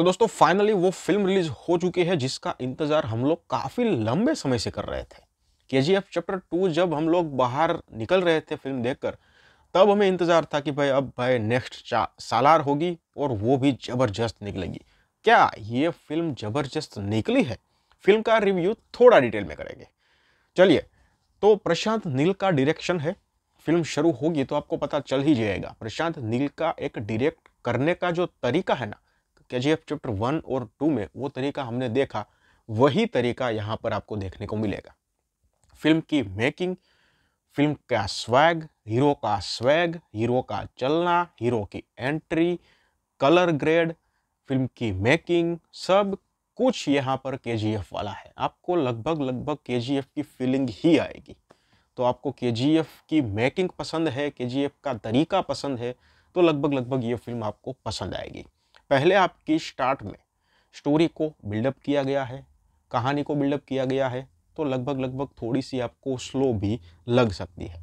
तो दोस्तों फाइनली वो फिल्म रिलीज हो चुकी है जिसका इंतजार हम लोग काफ़ी लंबे समय से कर रहे थे के जी एफ चैप्टर टू जब हम लोग बाहर निकल रहे थे फिल्म देखकर तब हमें इंतज़ार था कि भाई अब भाई नेक्स्ट सालार होगी और वो भी ज़बरदस्त निकलेगी क्या ये फिल्म ज़बरदस्त निकली है फिल्म का रिव्यू थोड़ा डिटेल में करेंगे चलिए तो प्रशांत नील का डायरेक्शन है फिल्म शुरू होगी तो आपको पता चल ही जाएगा प्रशांत नील का एक डायरेक्ट करने का जो तरीका है ना K G F chapter one और टू में वो तरीका हमने देखा वही तरीका यहाँ पर आपको देखने को मिलेगा फिल्म की मेकिंग फिल्म का स्वैग हीरो का स्वैग हीरो का चलना हीरो की एंट्री कलर ग्रेड फिल्म की मेकिंग सब कुछ यहाँ पर के जी एफ वाला है आपको लगभग लगभग के जी एफ की फीलिंग ही आएगी तो आपको के जी एफ की मेकिंग पसंद है के जी एफ का तरीका पसंद है तो लगभग लगभग ये फिल्म आपको पसंद आएगी पहले आपकी स्टार्ट में स्टोरी को बिल्डअप किया गया है कहानी को बिल्डअप किया गया है तो लगभग लगभग थोड़ी सी आपको स्लो भी लग सकती है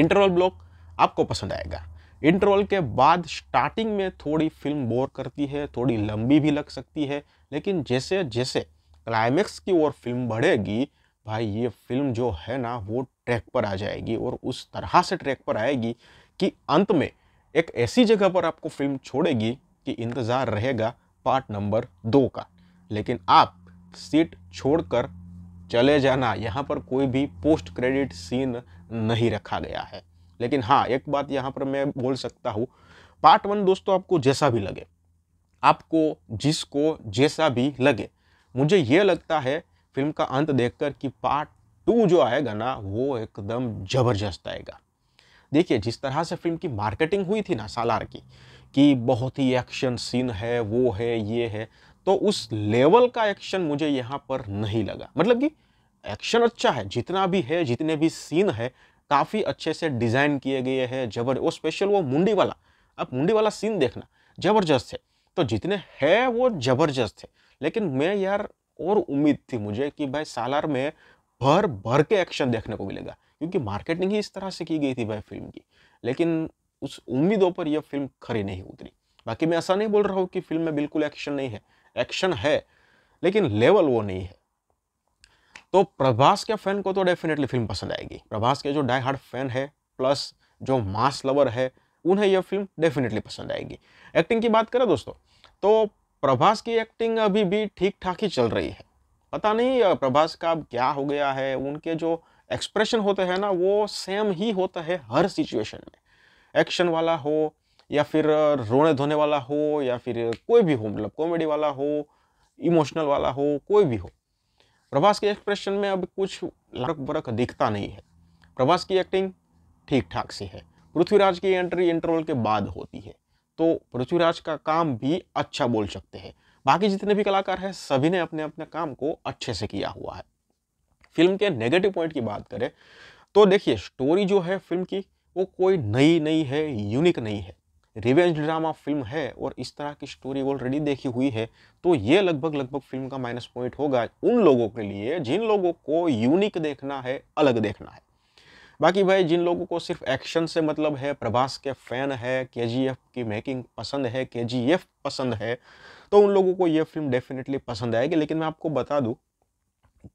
इंटरवल ब्लॉक आपको पसंद आएगा इंटरवल के बाद स्टार्टिंग में थोड़ी फिल्म बोर करती है थोड़ी लंबी भी लग सकती है लेकिन जैसे जैसे क्लाइमैक्स की ओर फिल्म बढ़ेगी भाई ये फिल्म जो है ना वो ट्रैक पर आ जाएगी और उस तरह से ट्रैक पर आएगी कि अंत में एक ऐसी जगह पर आपको फिल्म छोड़ेगी कि इंतज़ार रहेगा पार्ट नंबर दो का लेकिन आप सीट छोड़कर चले जाना यहाँ पर कोई भी पोस्ट क्रेडिट सीन नहीं रखा गया है लेकिन हाँ एक बात यहाँ पर मैं बोल सकता हूँ पार्ट वन दोस्तों आपको जैसा भी लगे आपको जिसको जैसा भी लगे मुझे ये लगता है फिल्म का अंत देखकर कि पार्ट टू जो आएगा ना वो एकदम ज़बरदस्त आएगा देखिए जिस तरह से फिल्म की मार्केटिंग हुई थी ना सालार की कि बहुत ही एक्शन सीन है वो है ये है तो उस लेवल का एक्शन मुझे यहाँ पर नहीं लगा मतलब कि एक्शन अच्छा है जितना भी है जितने भी सीन है काफ़ी अच्छे से डिज़ाइन किए गए हैं जबर वो स्पेशल वो मुंडी वाला अब मुंडी वाला सीन देखना जबरदस्त है तो जितने है वो जबरदस्त है लेकिन मैं यार और उम्मीद थी मुझे कि भाई सालार में भर भर के एक्शन देखने को मिलेगा क्योंकि मार्केटिंग ही इस तरह से की गई थी भाई फिल्म की लेकिन उस उम्मीदों पर यह फिल्म खरी नहीं उतरी बाकी मैं ऐसा नहीं बोल रहा हूँ कि फिल्म में बिल्कुल एक्शन नहीं है एक्शन है लेकिन लेवल वो नहीं है तो प्रभास के फैन को तो डेफिनेटली फिल्म पसंद आएगी प्रभास के जो डाई हार्ड फैन है प्लस जो मास लवर है उन्हें यह फिल्म डेफिनेटली पसंद आएगी एक्टिंग की बात करें दोस्तों तो प्रभास की एक्टिंग अभी भी ठीक ठाक ही चल रही है पता नहीं प्रभास का अब क्या हो गया है उनके जो एक्सप्रेशन होते हैं ना वो सेम ही होता है हर सिचुएशन में एक्शन वाला हो या फिर रोने धोने वाला हो या फिर कोई भी हो मतलब कॉमेडी वाला हो इमोशनल वाला हो कोई भी हो प्रभास के एक्सप्रेशन में अब कुछ लड़क बरक दिखता नहीं है प्रभास की एक्टिंग ठीक ठाक सी है पृथ्वीराज की एंट्री इंटरवल के बाद होती है तो पृथ्वीराज का काम भी अच्छा बोल सकते हैं बाकी जितने भी कलाकार हैं सभी ने अपने अपने काम को अच्छे से किया हुआ है फिल्म के नेगेटिव पॉइंट की बात करें तो देखिए स्टोरी जो है फिल्म की वो कोई नई नहीं है यूनिक नहीं है रिवेंज ड्रामा फिल्म है और इस तरह की स्टोरी ऑलरेडी देखी हुई है तो ये लगभग लगभग फिल्म का माइनस पॉइंट होगा उन लोगों के लिए जिन लोगों को यूनिक देखना है अलग देखना है बाकी भाई जिन लोगों को सिर्फ एक्शन से मतलब है प्रभास के फ़ैन है के की मेकिंग पसंद है के पसंद है तो उन लोगों को ये फिल्म डेफिनेटली पसंद आएगी लेकिन मैं आपको बता दूँ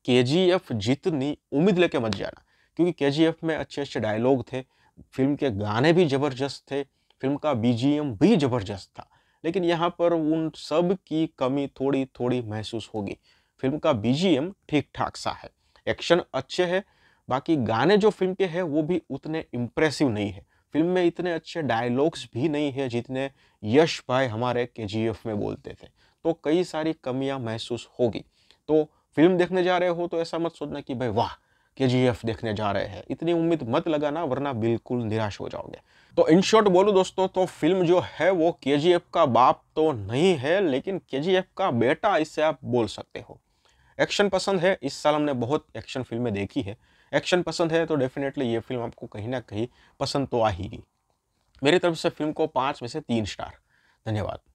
के जितनी उम्मीद लेके मत जाना क्योंकि के में अच्छे अच्छे डायलॉग थे फिल्म के गाने भी ज़बरदस्त थे फिल्म का बीजीएम भी ज़बरदस्त था लेकिन यहाँ पर उन सब की कमी थोड़ी थोड़ी महसूस होगी फिल्म का बीजीएम ठीक ठाक सा है एक्शन अच्छे है बाकी गाने जो फिल्म के हैं वो भी उतने इम्प्रेसिव नहीं है फिल्म में इतने अच्छे डायलॉग्स भी नहीं है जितने यश भाई हमारे के में बोलते थे तो कई सारी कमियाँ महसूस होगी तो फिल्म देखने जा रहे हो तो ऐसा मत सोचना कि भाई वाह के जी एफ देखने जा रहे हैं इतनी उम्मीद मत लगाना वरना बिल्कुल निराश हो जाओगे तो इन शॉर्ट बोलूँ दोस्तों तो फिल्म जो है वो के जी एफ का बाप तो नहीं है लेकिन के जी एफ का बेटा इससे आप बोल सकते हो एक्शन पसंद है इस साल हमने बहुत एक्शन फिल्में देखी है एक्शन पसंद है तो डेफिनेटली ये फिल्म आपको कहीं ना कहीं पसंद तो आएगी मेरी तरफ से फिल्म को पाँच में से तीन स्टार धन्यवाद